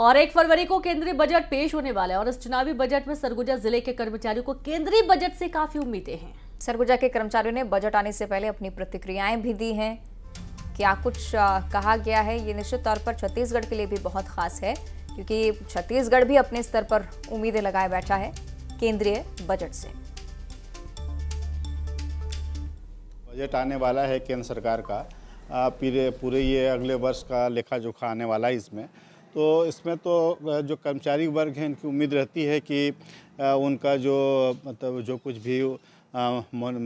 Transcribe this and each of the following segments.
और एक फरवरी को केंद्रीय बजट पेश होने वाला है और इस चुनावी बजट में सरगुजा जिले के कर्मचारियों को केंद्रीय बजट से काफी उम्मीदें हैं सरगुजा के कर्मचारियों ने बजट आने से पहले अपनी प्रतिक्रियाएं भी दी हैं क्या कुछ कहा गया है ये निश्चित तौर पर छत्तीसगढ़ के लिए भी बहुत खास है क्योंकि छत्तीसगढ़ भी अपने स्तर पर उम्मीदें लगाए बैठा है केंद्रीय बजट से बजट आने वाला है केंद्र सरकार का पूरे पूरे ये अगले वर्ष का लेखा जोखा आने वाला है इसमें तो इसमें तो जो कर्मचारी वर्ग हैं इनकी उम्मीद रहती है कि उनका जो मतलब जो कुछ भी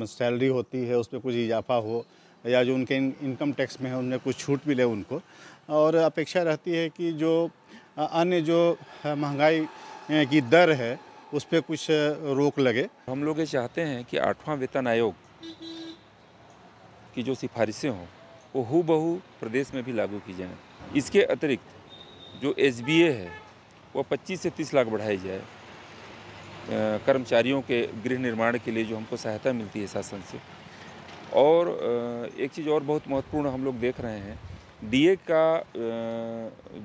सैलरी होती है उस पर कुछ इजाफा हो या जो उनके इनकम टैक्स में है उनमें कुछ छूट मिले उनको और अपेक्षा रहती है कि जो अन्य जो महंगाई की दर है उस पर कुछ रोक लगे हम लोग ये चाहते हैं कि आठवां वेतन आयोग की जो सिफारिशें हों वो हु बहू प्रदेश में भी लागू की जाएं। इसके अतिरिक्त जो एस है वो 25 से 30 लाख बढ़ाई जाए कर्मचारियों के गृह निर्माण के लिए जो हमको सहायता मिलती है शासन से और एक चीज़ और बहुत महत्वपूर्ण हम लोग देख रहे हैं डीए का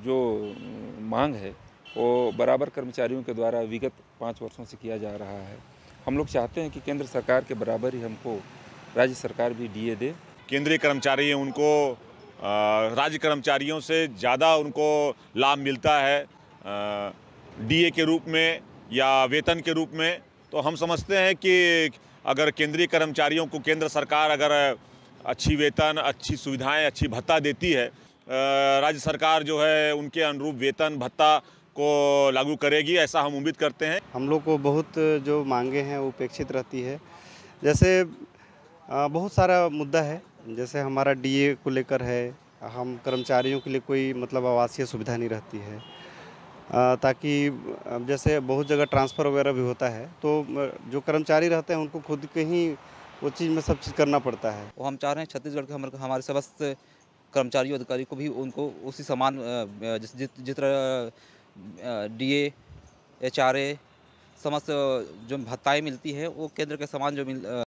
जो मांग है वो बराबर कर्मचारियों के द्वारा विगत पाँच वर्षों से किया जा रहा है हम लोग चाहते हैं कि केंद्र सरकार के बराबर ही हमको राज्य सरकार भी डीए दे केंद्रीय कर्मचारी उनको राज्य कर्मचारियों से ज़्यादा उनको लाभ मिलता है डीए के रूप में या वेतन के रूप में तो हम समझते हैं कि अगर केंद्रीय कर्मचारियों को केंद्र सरकार अगर अच्छी वेतन अच्छी सुविधाएं अच्छी भत्ता देती है राज्य सरकार जो है उनके अनुरूप वेतन भत्ता को लागू करेगी ऐसा हम उम्मीद करते हैं हम लोग को बहुत जो मांगे हैं वो उपेक्षित रहती है जैसे बहुत सारा मुद्दा है जैसे हमारा डीए को लेकर है हम कर्मचारियों के लिए कोई मतलब आवासीय सुविधा नहीं रहती है ताकि जैसे बहुत जगह ट्रांसफ़र वगैरह भी होता है तो जो कर्मचारी रहते हैं उनको खुद के ही वो चीज़ में सब चीज़ करना पड़ता है वो हम चाह रहे हैं छत्तीसगढ़ के हमारे हमारे समस्त कर्मचारियों अधिकारी को भी उनको उसी समान जिस जित तरह डी एच आर ए समस्त जो भत्ताएँ मिलती है वो केंद्र के समान जो मिल